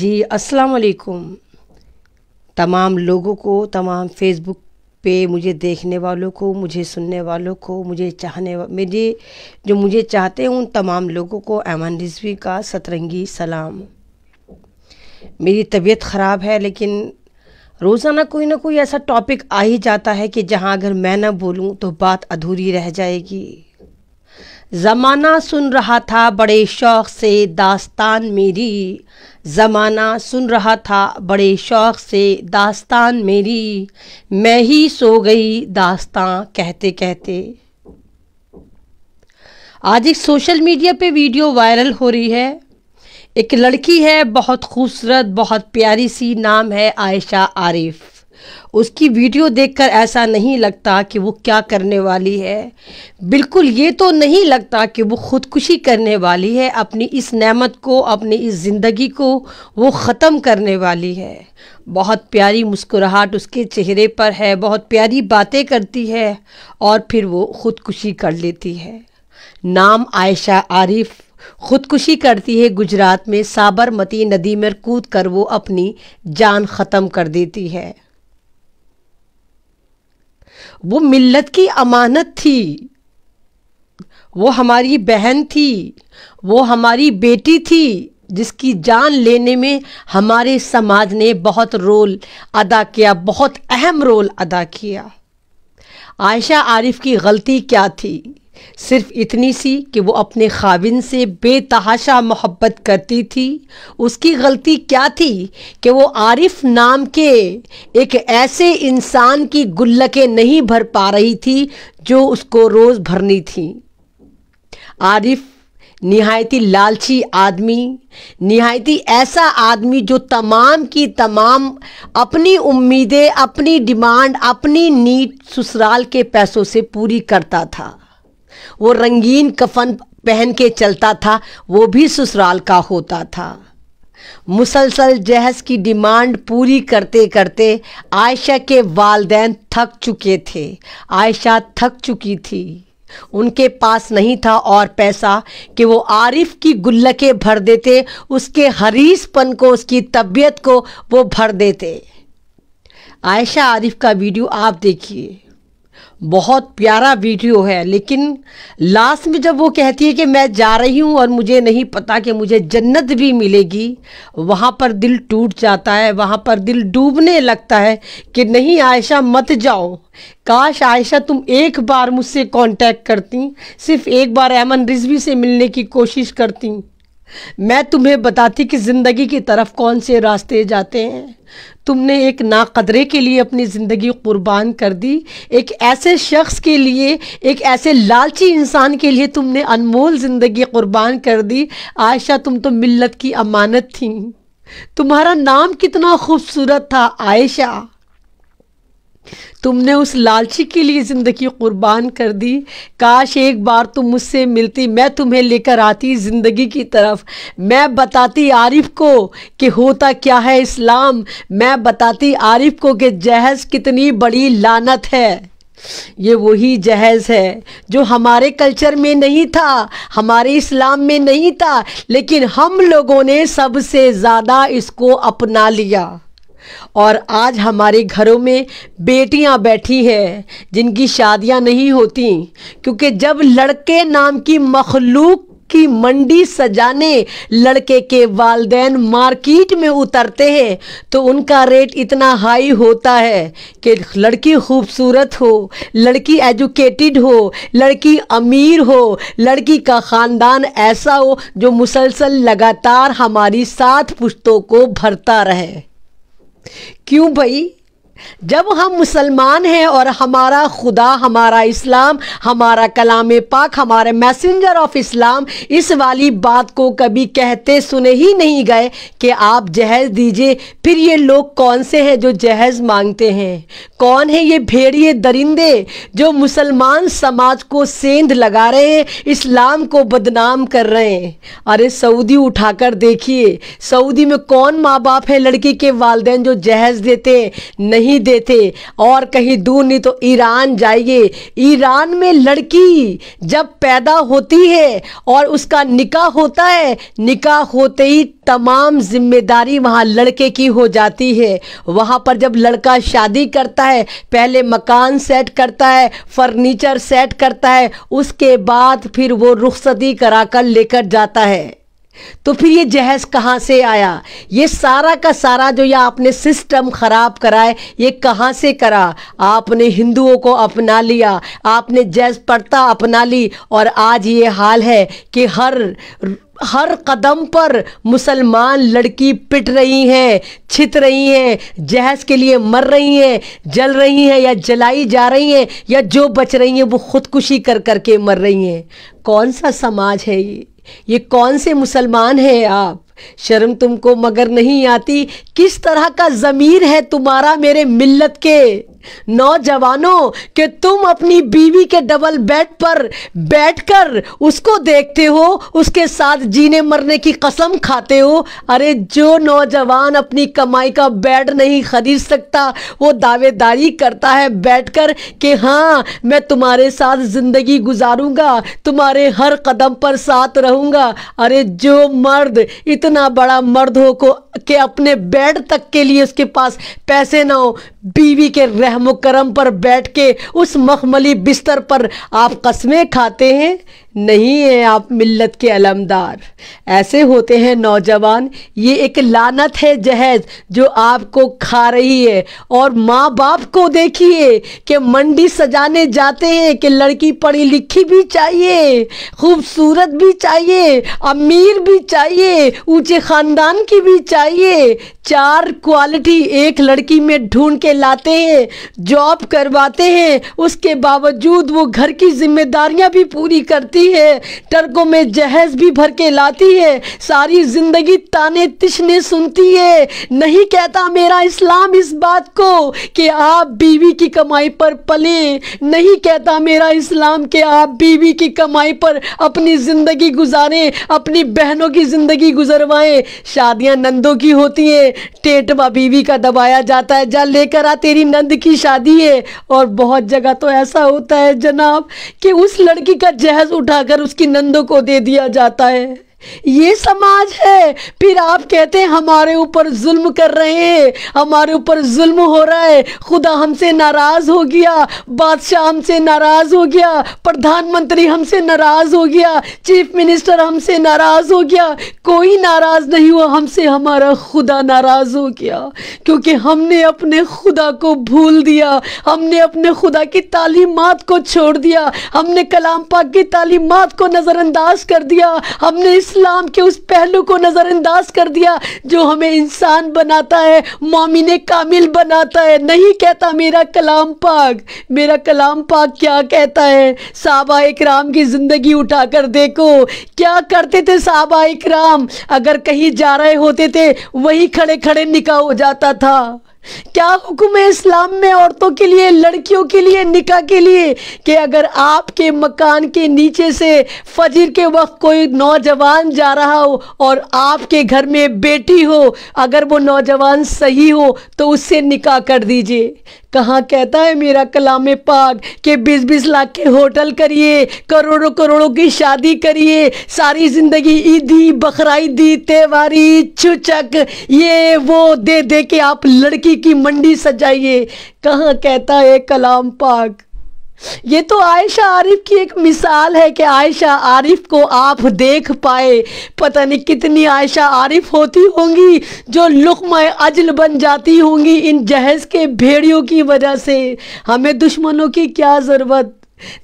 जी अस्सलाम वालेकुम तमाम लोगों को तमाम फेसबुक पे मुझे देखने वालों को मुझे सुनने वालों को मुझे चाहने मेरे जो मुझे चाहते हैं उन तमाम लोगों को ऐमान रिजवी का सतरंगी सलाम मेरी तबीयत ख़राब है लेकिन रोज़ाना कोई ना कोई ऐसा टॉपिक आ ही जाता है कि जहाँ अगर मैं ना बोलूँ तो बात अधूरी रह जाएगी ज़माना सुन रहा था बड़े शौक़ से दास्तान मेरी ज़माना सुन रहा था बड़े शौक़ से दास्तान मेरी मैं ही सो गई दास्तान कहते कहते आज एक सोशल मीडिया पे वीडियो वायरल हो रही है एक लड़की है बहुत खूबसूरत बहुत प्यारी सी नाम है आयशा आरिफ़ उसकी वीडियो देखकर ऐसा नहीं लगता कि वो क्या करने वाली है बिल्कुल ये तो नहीं लगता कि वो ख़ुदकुशी करने वाली है अपनी इस नेमत को अपनी इस ज़िंदगी को वो ख़त्म करने वाली है बहुत प्यारी मुस्कुराहट उसके चेहरे पर है बहुत प्यारी बातें करती है और फिर वो ख़ुदकुशी कर लेती है नाम आयशा आरिफ खुदकुशी करती है गुजरात में साबरमती नदी में कूद कर वो अपनी जान ख़त्म कर देती है वो मिल्लत की अमानत थी वो हमारी बहन थी वो हमारी बेटी थी जिसकी जान लेने में हमारे समाज ने बहुत रोल अदा किया बहुत अहम रोल अदा किया आयशा आरिफ की गलती क्या थी सिर्फ इतनी सी कि वो अपने खाविन से बेतहाशा मोहब्बत करती थी उसकी गलती क्या थी कि वो आरिफ नाम के एक ऐसे इंसान की गुल्लकें नहीं भर पा रही थी जो उसको रोज़ भरनी थी आरिफ निहायती लालची आदमी निहायती ऐसा आदमी जो तमाम की तमाम अपनी उम्मीदें अपनी डिमांड अपनी नीड ससुराल के पैसों से पूरी करता था वो रंगीन कफन पहन के चलता था वो भी ससुराल का होता था मुसलसल जहस की डिमांड पूरी करते करते आयशा के वालदेन थक चुके थे आयशा थक चुकी थी उनके पास नहीं था और पैसा कि वो आरिफ की गुल्लके भर देते उसके हरीसपन को उसकी तबीयत को वो भर देते आयशा आरिफ का वीडियो आप देखिए बहुत प्यारा वीडियो है लेकिन लास्ट में जब वो कहती है कि मैं जा रही हूँ और मुझे नहीं पता कि मुझे जन्नत भी मिलेगी वहाँ पर दिल टूट जाता है वहाँ पर दिल डूबने लगता है कि नहीं आयशा मत जाओ काश आयशा तुम एक बार मुझसे कांटेक्ट करती सिर्फ एक बार अमन रिजवी से मिलने की कोशिश करती मैं तुम्हें बताती कि ज़िंदगी की तरफ कौन से रास्ते जाते हैं तुमने एक नाकदरे के लिए अपनी ज़िंदगी कुर्बान कर दी एक ऐसे शख्स के लिए एक ऐसे लालची इंसान के लिए तुमने अनमोल ज़िंदगी कुर्बान कर दी आयशा तुम तो मिल्लत की अमानत थी तुम्हारा नाम कितना खूबसूरत था आयशा तुमने उस लालची के लिए ज़िंदगी कुर्बान कर दी काश एक बार तुम मुझसे मिलती मैं तुम्हें लेकर आती ज़िंदगी की तरफ मैं बताती आरिफ को कि होता क्या है इस्लाम मैं बताती आरिफ को कि जहेज़ कितनी बड़ी लानत है ये वही जहेज़ है जो हमारे कल्चर में नहीं था हमारे इस्लाम में नहीं था लेकिन हम लोगों ने सबसे ज़्यादा इसको अपना लिया और आज हमारे घरों में बेटियां बैठी है जिनकी शादियां नहीं होती क्योंकि जब लड़के नाम की मखलूक की मंडी सजाने लड़के के वालदेन मार्केट में उतरते हैं तो उनका रेट इतना हाई होता है कि लड़की खूबसूरत हो लड़की एजुकेटेड हो लड़की अमीर हो लड़की का ख़ानदान ऐसा हो जो मुसलसल लगातार हमारी सात पुश्तों को भरता रहे क्यों भाई जब हम मुसलमान हैं और हमारा खुदा हमारा इस्लाम हमारा कलाम पाक हमारे मैसेंजर ऑफ इस्लाम इस वाली बात को कभी कहते सुने ही नहीं गए कि आप जहेज़ दीजिए फिर ये लोग कौन से हैं जो जहेज़ मांगते हैं कौन है ये भेड़िए दरिंदे जो मुसलमान समाज को सेंध लगा रहे हैं इस्लाम को बदनाम कर रहे हैं अरे सऊदी उठाकर देखिए सऊदी में कौन माँ बाप है लड़की के वालदेन जो जहेज़ देते हैं नहीं नहीं देते और कहीं दूर नहीं तो ईरान जाइए ईरान में लड़की जब पैदा होती है और उसका निकाह होता है निकाह होते ही तमाम जिम्मेदारी वहाँ लड़के की हो जाती है वहाँ पर जब लड़का शादी करता है पहले मकान सेट करता है फर्नीचर सेट करता है उसके बाद फिर वो रुखसती कराकर लेकर जाता है तो फिर ये जहेज कहाँ से आया ये सारा का सारा जो ये आपने सिस्टम ख़राब करा है ये कहाँ से करा आपने हिंदुओं को अपना लिया आपने जहेज पड़ता अपना ली और आज ये हाल है कि हर हर कदम पर मुसलमान लड़की पिट रही हैं छित रही हैं जहेज के लिए मर रही हैं जल रही हैं या जलाई जा रही हैं या जो बच रही हैं वो खुदकुशी कर करके मर रही हैं कौन सा समाज है ये ये कौन से मुसलमान हैं आप शर्म तुमको मगर नहीं आती किस तरह का ज़मीर है तुम्हारा मेरे मिल्लत के नौजवानों कि तुम अपनी बीवी के डबल बेड पर बैठकर उसको देखते हो उसके साथ जीने मरने की कसम खाते हो अरे जो नौजवान अपनी कमाई का बेड नहीं खरीद सकता वो दावेदारी करता है बैठकर कि हाँ मैं तुम्हारे साथ ज़िंदगी गुजारूंगा तुम्हारे हर कदम पर साथ रहूंगा अरे जो मर्द इतना बड़ा मर्द हो को के अपने बेड तक के लिए उसके पास पैसे ना हो बीवी के रह रहम करम पर बैठ के उस मखमली बिस्तर पर आप कस्में खाते हैं नहीं है आप मिल्लत के अलमदार ऐसे होते हैं नौजवान ये एक लानत है जहेज जो आपको खा रही है और माँ बाप को देखिए कि मंडी सजाने जाते हैं कि लड़की पढ़ी लिखी भी चाहिए खूबसूरत भी चाहिए अमीर भी चाहिए ऊंचे ख़ानदान की भी चाहिए चार क्वालिटी एक लड़की में ढूंढ के लाते हैं जॉब करवाते हैं उसके बावजूद वो घर की जिम्मेदारियां भी पूरी करती करती है ट्रकों में जहेज भी भर के लाती है सारी जिंदगी ताने तिशने सुनती है नहीं कहता मेरा इस्लाम इस बात को कि आप बीवी की कमाई पर पले नहीं कहता मेरा इस्लाम कि आप बीवी की कमाई पर अपनी ज़िंदगी गुजारें अपनी बहनों की ज़िंदगी गुजरवाएं शादियां नंदों की होती हैं टेटवा बीवी का दबाया जाता है जा लेकर आ तेरी नंद की शादी है और बहुत जगह तो ऐसा होता है जनाब कि उस लड़की का जहेज उठा उठाकर उसकी नंदों को दे दिया जाता है ये समाज है फिर आप कहते हैं हमारे ऊपर जुल्म कर रहे हैं हमारे ऊपर जुल्म हो रहा है खुदा हमसे नाराज हो गया बादशाह हमसे नाराज हो गया प्रधानमंत्री हमसे नाराज हो गया चीफ मिनिस्टर हमसे नाराज हो गया कोई नाराज नहीं हुआ हमसे हमारा खुदा नाराज हो गया क्योंकि हमने अपने खुदा को भूल दिया हमने अपने खुदा की तालीमत को छोड़ दिया हमने कलाम पाक की तालीमत को नज़रअंदाज कर दिया हमने इस इस्लाम के उस पहलू को नज़रअंदाज कर दिया जो हमें इंसान बनाता है मोमिन कामिल बनाता है नहीं कहता मेरा कलाम पाक मेरा कलाम पाक क्या कहता है साहबा इक्राम की ज़िंदगी उठा कर देखो क्या करते थे साहबा इक्राम अगर कहीं जा रहे होते थे वही खड़े खड़े निकाह हो जाता था क्या हुक्म है इस्लाम में औरतों के लिए लड़कियों के लिए निकाह के लिए कि अगर आपके मकान के नीचे से फजर के वक्त कोई नौजवान जा रहा हो और आपके घर में बेटी हो अगर वो नौजवान सही हो तो उससे निकाह कर दीजिए कहाँ कहता है मेरा कलाम पाक के बीस बीस लाख के होटल करिए करोड़ों करोड़ों की शादी करिए सारी ज़िंदगी ईदी बकराईदी त्योहारी चुचक ये वो दे दे के आप लड़की की मंडी सजाइए कहाँ कहता है कलाम पाक ये तो आयशा आरिफ की एक मिसाल है कि आयशा आरिफ को आप देख पाए पता नहीं कितनी आयशा आरिफ होती होंगी जो लुकम अजल बन जाती होंगी इन जहेज़ के भेड़ियों की वजह से हमें दुश्मनों की क्या ज़रूरत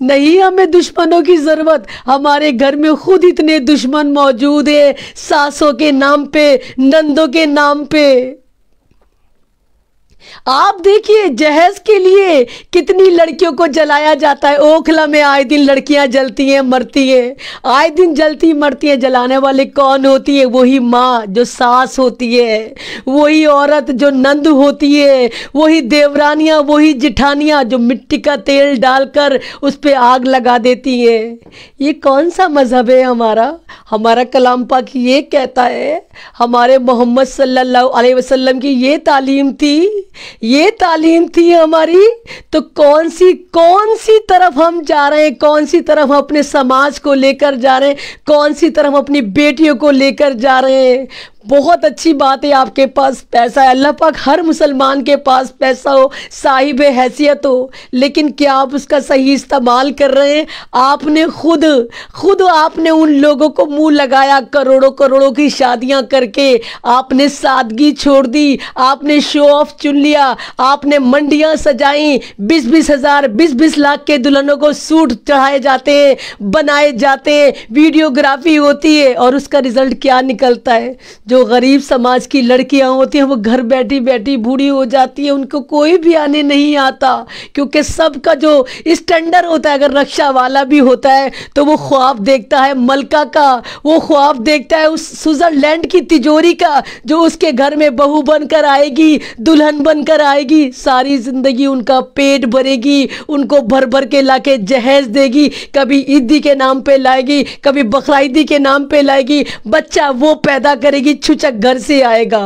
नहीं हमें दुश्मनों की ज़रूरत हमारे घर में खुद इतने दुश्मन मौजूद है सासों के नाम पे नंदों के नाम पे आप देखिए जहेज के लिए कितनी लड़कियों को जलाया जाता है ओखला में आए दिन लड़कियां जलती हैं मरती हैं आए दिन जलती मरती हैं जलाने वाले कौन होती है वही माँ जो सास होती है वही औरत जो नंद होती है वही देवरानियाँ वही जिठानियाँ जो मिट्टी का तेल डालकर उस पर आग लगा देती हैं ये कौन सा मज़हब है हमारा हमारा कलाम पाक ये कहता है हमारे मोहम्मद सल्लल्लाहु अलैहि वसल्लम की ये तालीम थी ये तालीम थी हमारी तो कौन सी कौन सी तरफ हम जा रहे हैं कौन सी तरफ अपने समाज को लेकर जा रहे हैं कौन सी तरफ अपनी बेटियों को लेकर जा रहे हैं बहुत अच्छी बात है आपके पास पैसा है अल्लाह पाक हर मुसलमान के पास पैसा हो साहिब हैसियत हो लेकिन क्या आप उसका सही इस्तेमाल कर रहे हैं आपने खुद खुद आपने उन लोगों को मुंह लगाया करोड़ों करोड़ों की शादियां करके आपने सादगी छोड़ दी आपने शो ऑफ चुन लिया आपने मंडियां सजाई बीस बीस हज़ार बीस बीस लाख के दुल्हनों को सूट चढ़ाए जाते हैं बनाए जाते हैं वीडियोग्राफी होती है और उसका रिजल्ट क्या निकलता है जो जो गरीब समाज की लड़कियां होती हैं वो घर बैठी बैठी बूढ़ी हो जाती है उनको कोई भी आने नहीं आता क्योंकि सबका जो स्टैंडर्ड होता है अगर रक्षा वाला भी होता है तो वो ख्वाब देखता है मलका का वो ख्वाब देखता है उस स्विट्ज़रलैंड की तिजोरी का जो उसके घर में बहू बनकर आएगी दुल्हन बनकर आएगी सारी ज़िंदगी उनका पेट भरेगी उनको भर भर के ला के जहेज देगी कभी ईदी के नाम पर लाएगी कभी बकरा के नाम पर लाएगी बच्चा वो पैदा करेगी छुचक घर से आएगा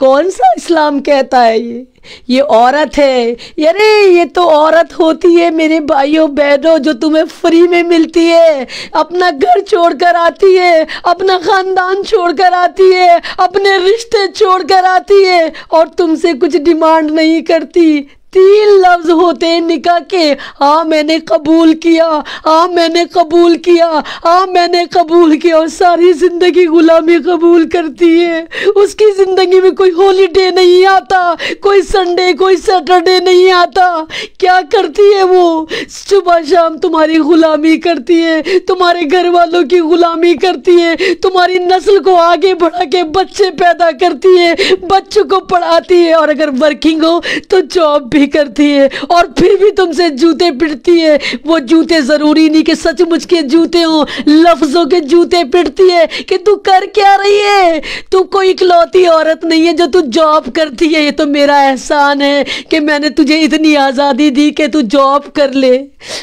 कौन सा इस्लाम कहता है ये ये औरत है अरे ये तो औरत होती है मेरे भाइयों बहनों जो तुम्हें फ्री में मिलती है अपना घर छोड़कर आती है अपना ख़ानदान छोड़कर आती है अपने रिश्ते छोड़कर आती है और तुमसे कुछ डिमांड नहीं करती तीन लफ्ज होते हैं निका के हाँ मैंने कबूल किया हाँ मैंने कबूल किया हाँ मैंने कबूल किया और सारी ज़िंदगी ग़ुलामी कबूल करती है उसकी ज़िंदगी में कोई हॉलीडे नहीं आता कोई संडे कोई सैटरडे नहीं आता क्या करती है वो सुबह शाम तुम्हारी ग़ुलामी करती है तुम्हारे घर वालों की ग़ुलामी करती है तुम्हारी नस्ल को आगे बढ़ा के बच्चे पैदा करती है बच्चों को पढ़ाती है और अगर वर्किंग हो तो जॉब भी नहीं करती है और फिर भी तुमसे जूते पिटती है वो जूते ज़रूरी नहीं कि सचमुच के जूते हो लफ्ज़ों के जूते पिटती है कि तू कर क्या रही है तू कोई इकलौती औरत नहीं है जो तू जॉब करती है ये तो मेरा एहसान है कि मैंने तुझे इतनी आज़ादी दी कि तू जॉब कर ले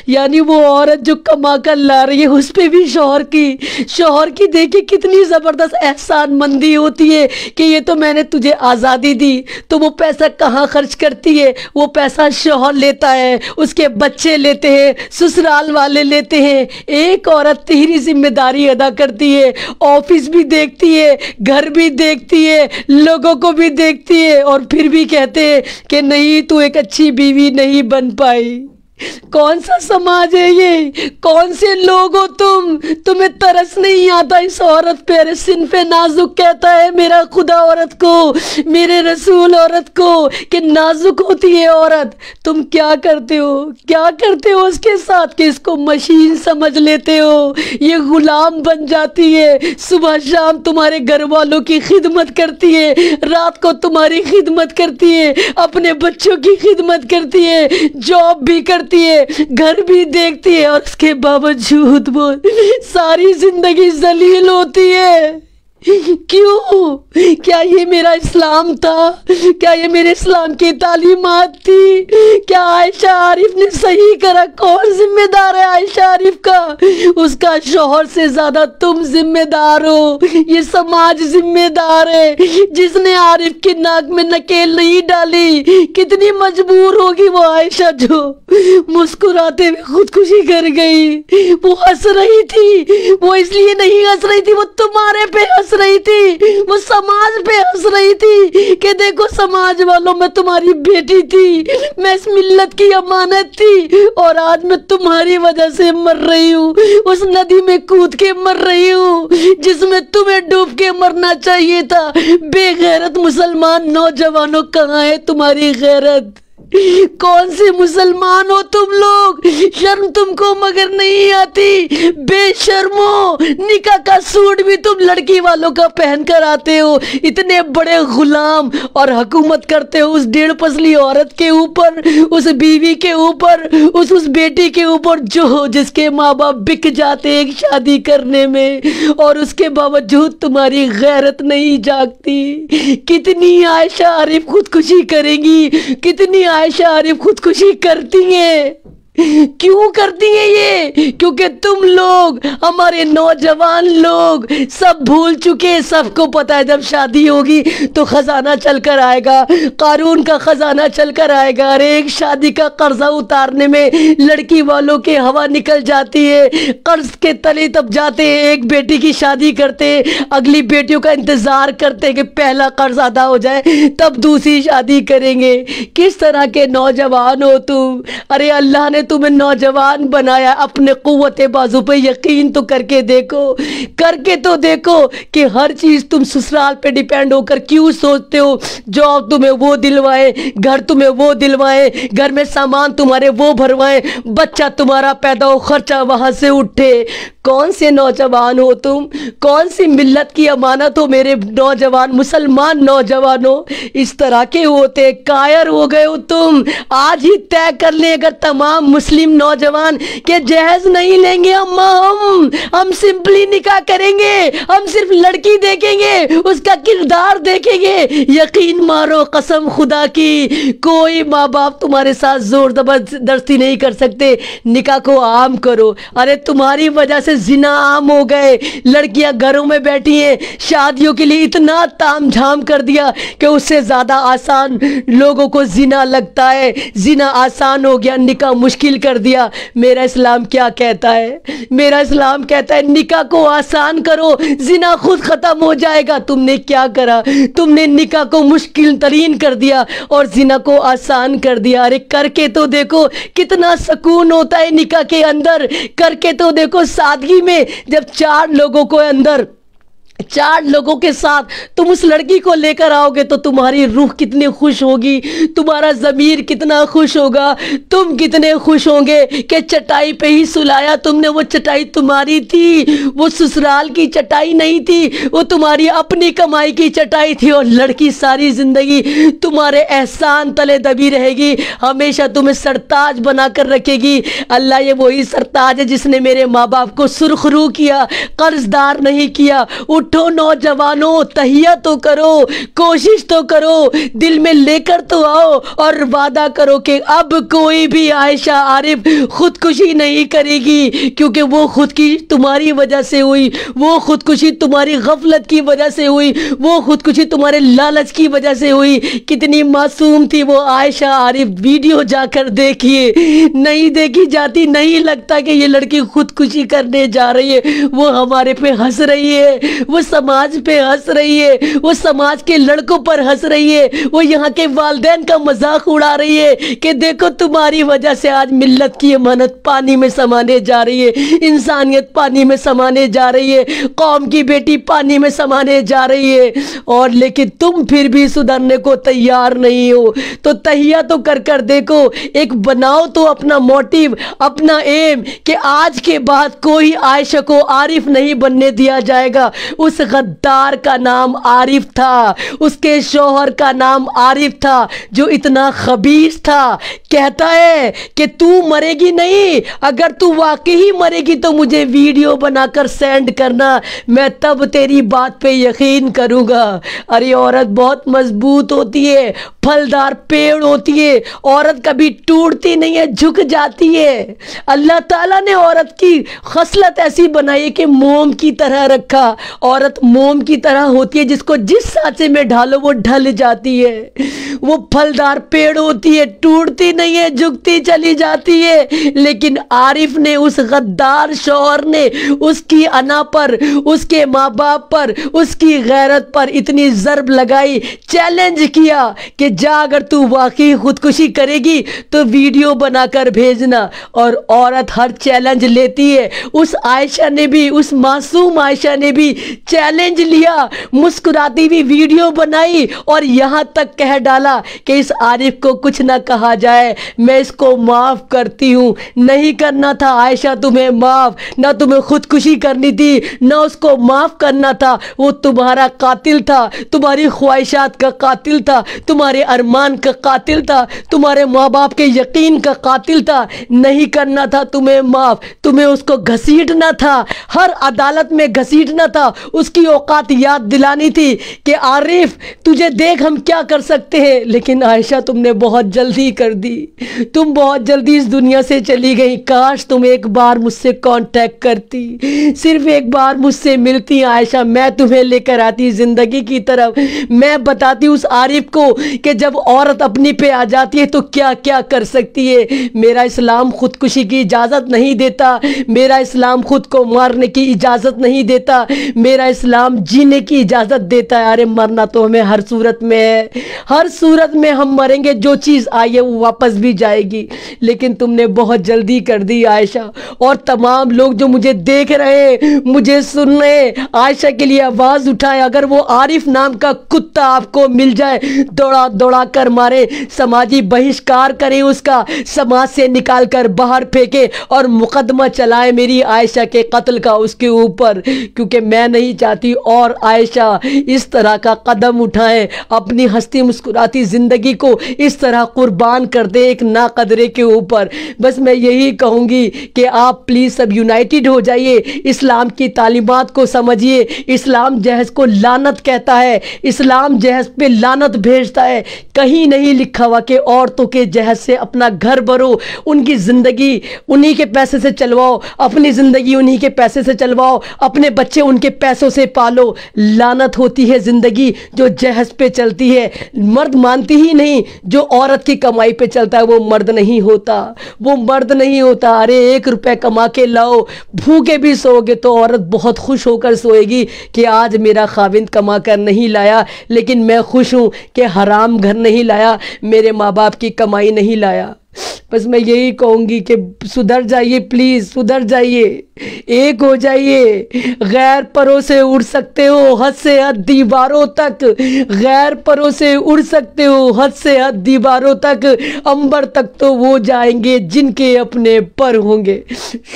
यानी वो औरत जो कमा कर ला रही है उस पर भी शोहर की शोहर की देखिए कितनी ज़बरदस्त एहसान मंदी होती है कि ये तो मैंने तुझे आज़ादी दी तो वो पैसा कहाँ खर्च करती है वो पैसा शोहर लेता है उसके बच्चे लेते हैं ससुराल वाले लेते हैं एक औरत तेरी जिम्मेदारी अदा करती है ऑफिस भी देखती है घर भी देखती है लोगों को भी देखती है और फिर भी कहते हैं कि नहीं तू एक अच्छी बीवी नहीं बन पाई कौन सा समाज है ये कौन से लोग हो तुम तुम्हें तरस नहीं आता इस औरत पे अरे सिन पे नाजुक कहता है मेरा खुदा औरत को मेरे रसूल औरत को कि नाजुक होती है औरत तुम क्या करते हो क्या करते हो उसके साथ कि इसको मशीन समझ लेते हो ये गुलाम बन जाती है सुबह शाम तुम्हारे घर वालों की खिदमत करती है रात को तुम्हारी खिदमत करती है अपने बच्चों की खिदमत करती है जॉब भी करती करती है घर भी देखती है और उसके बावजूद वो सारी जिंदगी जलील होती है क्यों क्या ये मेरा इस्लाम था क्या ये मेरे इस्लाम की तालीमत थी क्या आयशा आरिफ ने सही करा कौन जिम्मेदार है आयशा आरिफ का उसका शोहर से ज़्यादा तुम जिम्मेदार हो ये समाज जिम्मेदार है जिसने आरिफ की नाक में नकेल नहीं डाली कितनी मजबूर होगी वो आयशा जो मुस्कुराते हुए खुदकुशी कर गई वो हंस रही थी वो इसलिए नहीं हंस रही थी वो तुम्हारे पे हंस रही थी वो समाज पे हंस रही थी कि देखो समाज वालों में तुम्हारी बेटी थी मैं इस मिल्लत की अमानत थी और आज मैं तुम्हारी वजह से मर रही हूँ उस नदी में कूद के मर रही हूँ जिसमें तुम्हें डूब के मरना चाहिए था बेगैरत मुसलमान नौजवानों कहाँ है तुम्हारी गैरत कौन से मुसलमान हो तुम लोग शर्म तुमको मगर नहीं आती बेशर्मो निका का सूट भी तुम लड़की वालों का पहन कर आते हो इतने बड़े गुलाम और हकूमत करते हो उस डेढ़ पसली औरत के ऊपर उस बीवी के ऊपर उस उस बेटी के ऊपर जो जिसके माँ बाप बिक जाते एक शादी करने में और उसके बावजूद तुम्हारी गैरत नहीं जागती कितनी आयशा आरिफ खुदकुशी करेगी कितनी आय आयशा आरिफ खुदकुशी करती हैं क्यों करती है ये क्योंकि तुम लोग हमारे नौजवान लोग सब भूल चुके सबको पता है जब शादी होगी तो ख़जाना चल कर आएगा कानून का ख़जाना चल कर आएगा अरे एक शादी का कर्जा उतारने में लड़की वालों के हवा निकल जाती है कर्ज के तले तब जाते हैं एक बेटी की शादी करते अगली बेटियों का इंतज़ार करते कि पहला कर्ज अदा हो जाए तब दूसरी शादी करेंगे किस तरह के नौजवान हो तुम अरे अल्लाह ने ने तुम्हें नौजवान बनाया अपने क़वत बाजू पे यकीन तो करके देखो करके तो देखो कि हर चीज़ तुम ससुराल पे डिपेंड होकर क्यों सोचते हो जॉब तुम्हें वो दिलवाए घर तुम्हें वो दिलवाए घर में सामान तुम्हारे वो भरवाए बच्चा तुम्हारा पैदा हो खर्चा वहाँ से उठे कौन से नौजवान हो तुम कौन सी मिल्लत की अमानत हो मेरे नौजवान मुसलमान नौजवानों इस तरह के होते कायर हो गए हो तुम आज ही तय कर ले अगर तमाम मुस्लिम नौजवान के जहेज नहीं लेंगे अम्मा हम हम सिंपली निकाह करेंगे हम सिर्फ लड़की देखेंगे उसका किरदार देखेंगे यकीन मारो कसम खुदा की कोई माँ बाप तुम्हारे साथ जोर जबरदस्ती नहीं कर सकते निकाह को आम करो अरे तुम्हारी वजह से जिना आम हो गए लड़कियां घरों में बैठी हैं शादियों के लिए इतना ताम झाम कर दिया कि उससे ज़्यादा आसान लोगों को जिना लगता है जिना आसान हो गया निकाह मुश्किल मुश्किल कर दिया मेरा इस्लाम क्या कहता है मेरा इस्लाम कहता है निका को आसान करो जिना खुद ख़त्म हो जाएगा तुमने क्या करा तुमने निका को मुश्किल तरीन कर दिया और जिना को आसान कर दिया अरे करके तो देखो कितना सुकून होता है निका के अंदर करके तो देखो सादगी में जब चार लोगों को अंदर चार लोगों के साथ तुम उस लड़की को लेकर आओगे तो तुम्हारी रूह कितनी खुश होगी तुम्हारा ज़मीर कितना खुश होगा तुम कितने खुश होंगे कि चटाई पे ही सुलाया तुमने वो चटाई तुम्हारी थी वो ससुराल की चटाई नहीं थी वो तुम्हारी अपनी कमाई की चटाई थी और लड़की सारी ज़िंदगी तुम्हारे एहसान तले दबी रहेगी हमेशा तुम्हें सरताज बना कर रखेगी अल्लाह ये वही सरताज है जिसने मेरे माँ बाप को सुरखरू किया कर्जदार नहीं किया उठ उठो नौजवानों तहिया तो करो कोशिश तो करो दिल में लेकर तो आओ और वादा करो कि अब कोई भी आयशा आरिफ खुदकुशी नहीं करेगी क्योंकि वो खुद की तुम्हारी वजह से हुई वो खुदकुशी तुम्हारी गफलत की वजह से हुई वो खुदकुशी तुम्हारे लालच की वजह से हुई कितनी मासूम थी वो आयशा आरिफ वीडियो जाकर देखिए नहीं देखी जाती नहीं लगता कि ये लड़की खुदकुशी करने जा रही है वो हमारे पे हंस रही है वो समाज पे हंस रही है वो समाज के लड़कों पर हंस रही है वो यहाँ के वालदेन का मजाक उड़ा रही है कि देखो तुम्हारी वजह से आज मिल्लत की अमानत पानी में समाने जा रही है इंसानियत पानी में समाने जा रही है कौम की बेटी पानी में समाने जा रही है और लेकिन तुम फिर भी सुधरने को तैयार नहीं हो तो तहिया तो कर कर देखो एक बनाओ तो अपना मोटिव अपना एम कि आज के बाद कोई आयशा को आरिफ नहीं बनने दिया जाएगा उस उस गद्दार का नाम आरिफ था उसके शोहर का नाम आरिफ था जो इतना खबीज था कहता है कि तू मरेगी नहीं अगर तू वाकई ही मरेगी तो मुझे वीडियो बनाकर सेंड करना मैं तब तेरी बात पे यकीन करूँगा अरे औरत बहुत मजबूत होती है फलदार पेड़ होती है औरत कभी टूटती नहीं है झुक जाती है अल्लाह ताला ने औरत की खसलत ऐसी बनाई कि मोम की तरह रखा औरत मोम की तरह होती है जिसको जिस सांचे में ढालो वो ढल जाती है वो फलदार पेड़ होती है टूटती नहीं है झुकती चली जाती है लेकिन आरिफ ने उस गद्दार शोहर ने उसकी अना पर उसके माँ बाप पर उसकी गैरत पर इतनी ज़रब लगाई चैलेंज किया कि जा अगर तू वाकई खुदकुशी करेगी तो वीडियो बनाकर भेजना और औरत हर चैलेंज लेती है उस आयशा ने भी उस मासूम आयशा ने भी चैलेंज लिया मुस्कुराती हुई वीडियो बनाई और यहाँ तक कह डाला कि इस आरिफ को कुछ ना कहा जाए मैं इसको माफ़ करती हूँ नहीं करना था आयशा तुम्हें माफ़ ना तुम्हें खुदकुशी करनी थी ना उसको माफ़ करना था वो तुम्हारा कातिल था तुम्हारी ख्वाहिशात का कातिल था तुम्हारे अरमान का कातिल था तुम्हारे माँ बाप के यकीन का कातिल था नहीं करना था तुम्हें माफ़ तुम्हें उसको घसीटना था हर अदालत में घसीटना था उसकी औकात याद दिलानी थी कि आरिफ तुझे देख हम क्या कर सकते हैं लेकिन आयशा तुमने बहुत जल्दी कर दी तुम बहुत जल्दी इस दुनिया से चली गई काश तुम एक बार मुझसे कांटेक्ट करती सिर्फ एक बार मुझसे मिलती आयशा मैं तुम्हें लेकर आती ज़िंदगी की तरफ मैं बताती उस आरिफ को कि जब औरत अपनी पे आ जाती है तो क्या क्या कर सकती है मेरा इस्लाम ख़ुदकुशी की इजाज़त नहीं देता मेरा इस्लाम खुद को मारने की इजाज़त नहीं देता मेरा मेरा इस्लाम जीने की इजाज़त देता है अरे मरना तो हमें हर सूरत में है हर सूरत में हम मरेंगे जो चीज़ आई है वो वापस भी जाएगी लेकिन तुमने बहुत जल्दी कर दी आयशा और तमाम लोग जो मुझे देख रहे हैं मुझे सुन रहे हैं आयशा के लिए आवाज़ उठाए अगर वो आरिफ नाम का कुत्ता आपको मिल जाए दौड़ा दौड़ा कर मारे समाजी बहिष्कार करे उसका समाज से निकाल कर बाहर फेंके और मुकदमा चलाए मेरी आयशा के कत्ल का उसके ऊपर क्योंकि मैं नहीं नहीं चाहती और आयशा इस तरह का कदम उठाएं अपनी हंसती मुस्कुराती ज़िंदगी को इस तरह कुर्बान कर दें एक नाकदरे के ऊपर बस मैं यही कहूँगी कि आप प्लीज़ सब यूनाइटेड हो जाइए इस्लाम की तालीमत को समझिए इस्लाम जहज को लानत कहता है इस्लाम जहज पे लानत भेजता है कहीं नहीं लिखा हुआ कि औरतों के जहज से अपना घर भरो उनकी ज़िंदगी उन्हीं के पैसे से चलवाओ अपनी ज़िंदगी उन्हीं के पैसे से चलवाओ अपने बच्चे उनके पैसे पैसों से पालो लानत होती है ज़िंदगी जो जहज पे चलती है मर्द मानती ही नहीं जो औरत की कमाई पे चलता है वो मर्द नहीं होता वो मर्द नहीं होता अरे एक रुपये कमा के लाओ भूखे भी सोओगे तो औरत बहुत खुश होकर सोएगी कि आज मेरा खाविंद कमा कर नहीं लाया लेकिन मैं खुश हूँ कि हराम घर नहीं लाया मेरे माँ बाप की कमाई नहीं लाया बस मैं यही कहूँगी कि सुधर जाइए प्लीज़ सुधर जाइए एक हो जाइए गैर परों से उड़ सकते हो हद से हद दीवारों तक गैर परों से उड़ सकते हो हद से हद दीवारों तक अंबर तक तो वो जाएंगे जिनके अपने पर होंगे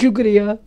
शुक्रिया